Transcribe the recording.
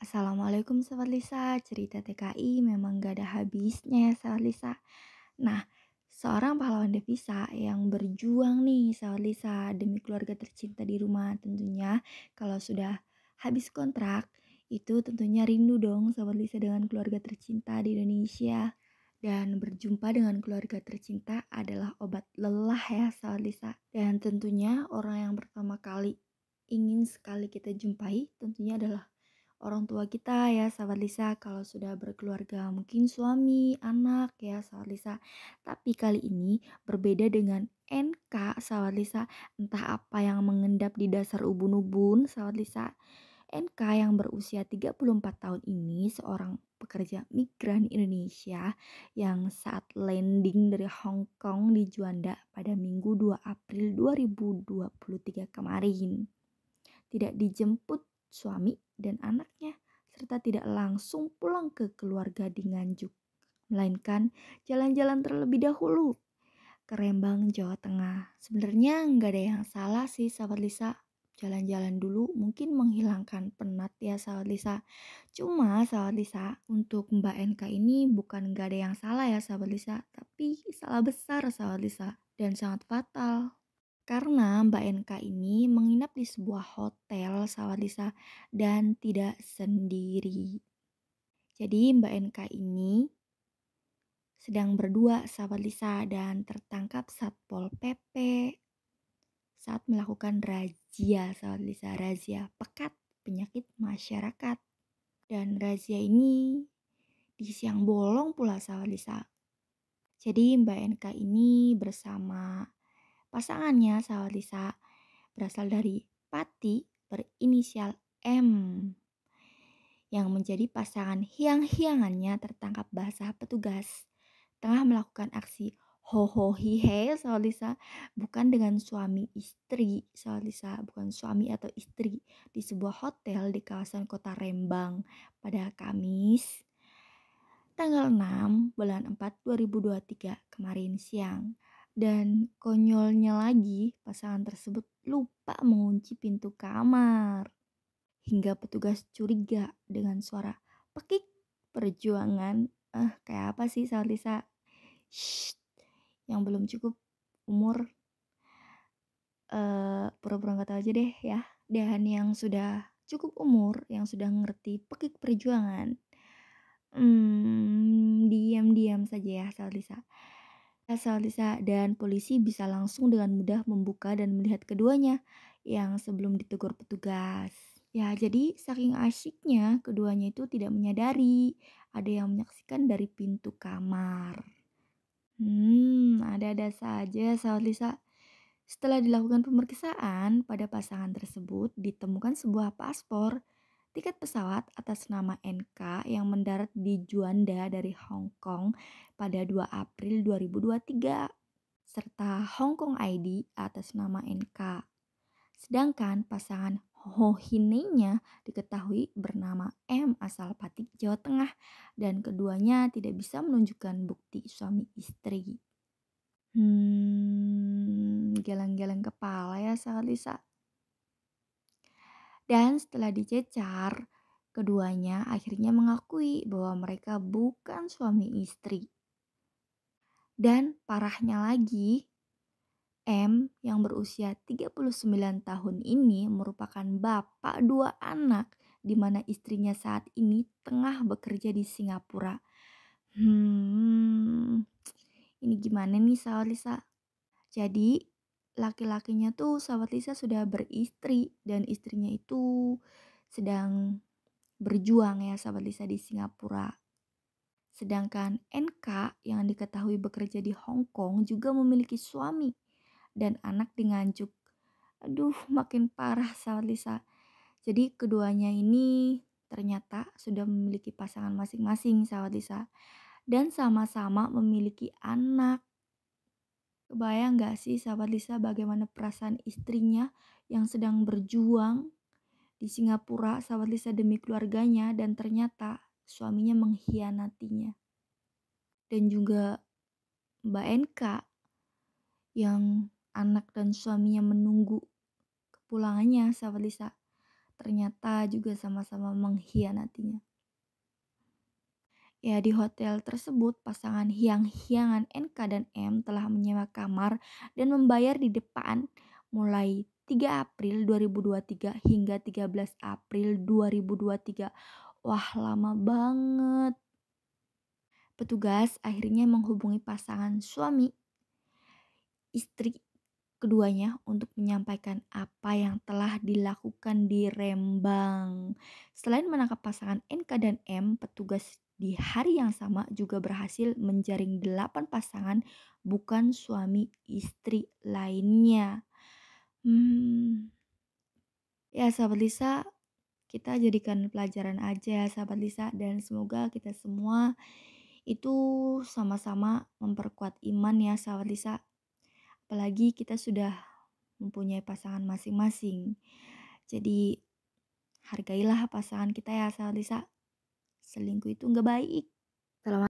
Assalamualaikum sahabat Lisa, cerita TKI memang gak ada habisnya sahabat Lisa. Nah, seorang pahlawan devisa yang berjuang nih sahabat Lisa demi keluarga tercinta di rumah tentunya kalau sudah habis kontrak itu tentunya rindu dong sahabat Lisa dengan keluarga tercinta di Indonesia. Dan berjumpa dengan keluarga tercinta adalah obat lelah ya sahabat Lisa. Dan tentunya orang yang pertama kali ingin sekali kita jumpai tentunya adalah orang tua kita ya sahabat Lisa kalau sudah berkeluarga mungkin suami anak ya sahabat Lisa tapi kali ini berbeda dengan NK sahabat Lisa entah apa yang mengendap di dasar ubun-ubun sahabat Lisa NK yang berusia 34 tahun ini seorang pekerja migran Indonesia yang saat landing dari Hong Kong di Juanda pada Minggu 2 April 2023 kemarin tidak dijemput suami, dan anaknya, serta tidak langsung pulang ke keluarga di Nganjuk, melainkan jalan-jalan terlebih dahulu ke Rembang, Jawa Tengah. Sebenarnya nggak ada yang salah sih, sahabat Lisa. Jalan-jalan dulu mungkin menghilangkan penat ya, sahabat Lisa. Cuma, sahabat Lisa, untuk Mbak NK ini bukan nggak ada yang salah ya, sahabat Lisa, tapi salah besar, sahabat Lisa, dan sangat fatal. Karena Mbak NK ini menginap di sebuah hotel Sawadisa dan tidak sendiri. Jadi Mbak NK ini sedang berdua sahabat dan tertangkap Satpol PP saat melakukan razia sahabat razia pekat penyakit masyarakat dan razia ini di siang bolong pula sahabat jadi Mbak NK ini bersama Pasangannya, sahabat berasal dari Pati berinisial M yang menjadi pasangan hiang-hiangannya tertangkap basah petugas tengah melakukan aksi ho ho hi he soal bukan dengan suami istri soal bukan suami atau istri di sebuah hotel di kawasan kota Rembang pada Kamis tanggal 6 bulan 4 2023 kemarin siang dan konyolnya lagi, pasangan tersebut lupa mengunci pintu kamar. Hingga petugas curiga dengan suara pekik perjuangan. Eh, kayak apa sih Salisa? Shh, yang belum cukup umur. eh, pura-pura nggak tahu aja deh ya. Dan yang sudah cukup umur, yang sudah ngerti pekik perjuangan. Hmm, diam-diam saja ya Salisa. Asal desa dan polisi bisa langsung dengan mudah membuka dan melihat keduanya yang sebelum ditegur petugas. Ya, jadi saking asyiknya keduanya itu tidak menyadari ada yang menyaksikan dari pintu kamar. Hmm, ada-ada saja sahabat Lisa. Setelah dilakukan pemeriksaan pada pasangan tersebut, ditemukan sebuah paspor Tiket pesawat atas nama NK yang mendarat di Juanda dari Hong Kong pada 2 April 2023 serta Hong Kong ID atas nama NK. Sedangkan pasangan ho Hinenya diketahui bernama M asal Patik, Jawa Tengah dan keduanya tidak bisa menunjukkan bukti suami istri. Hmm, geleng-geleng kepala ya saat Lisa. Dan setelah dicecar, keduanya akhirnya mengakui bahwa mereka bukan suami istri. Dan parahnya lagi, M yang berusia 39 tahun ini merupakan bapak dua anak di mana istrinya saat ini tengah bekerja di Singapura. Hmm, ini gimana nih Saulisa? Jadi laki-lakinya tuh sahabat Lisa sudah beristri dan istrinya itu sedang berjuang ya sahabat Lisa di Singapura. Sedangkan NK yang diketahui bekerja di Hong Kong juga memiliki suami dan anak dengan Aduh, makin parah sahabat Lisa. Jadi keduanya ini ternyata sudah memiliki pasangan masing-masing sahabat Lisa dan sama-sama memiliki anak Kebayang gak sih sahabat Lisa bagaimana perasaan istrinya yang sedang berjuang di Singapura sahabat Lisa demi keluarganya dan ternyata suaminya mengkhianatinya. Dan juga Mbak Enka yang anak dan suaminya menunggu kepulangannya sahabat Lisa ternyata juga sama-sama mengkhianatinya. Ya, di hotel tersebut, pasangan hiang-hiangan NK dan M telah menyewa kamar dan membayar di depan mulai 3 April 2023 hingga 13 April 2023. Wah, lama banget. Petugas akhirnya menghubungi pasangan suami istri keduanya untuk menyampaikan apa yang telah dilakukan di Rembang. Selain menangkap pasangan NK dan M, petugas di hari yang sama juga berhasil menjaring 8 pasangan bukan suami istri lainnya. Hmm. Ya sahabat Lisa, kita jadikan pelajaran aja ya sahabat Lisa dan semoga kita semua itu sama-sama memperkuat iman ya sahabat Lisa. Apalagi kita sudah mempunyai pasangan masing-masing. Jadi hargailah pasangan kita ya sahabat Lisa selingkuh itu nggak baik. Kalau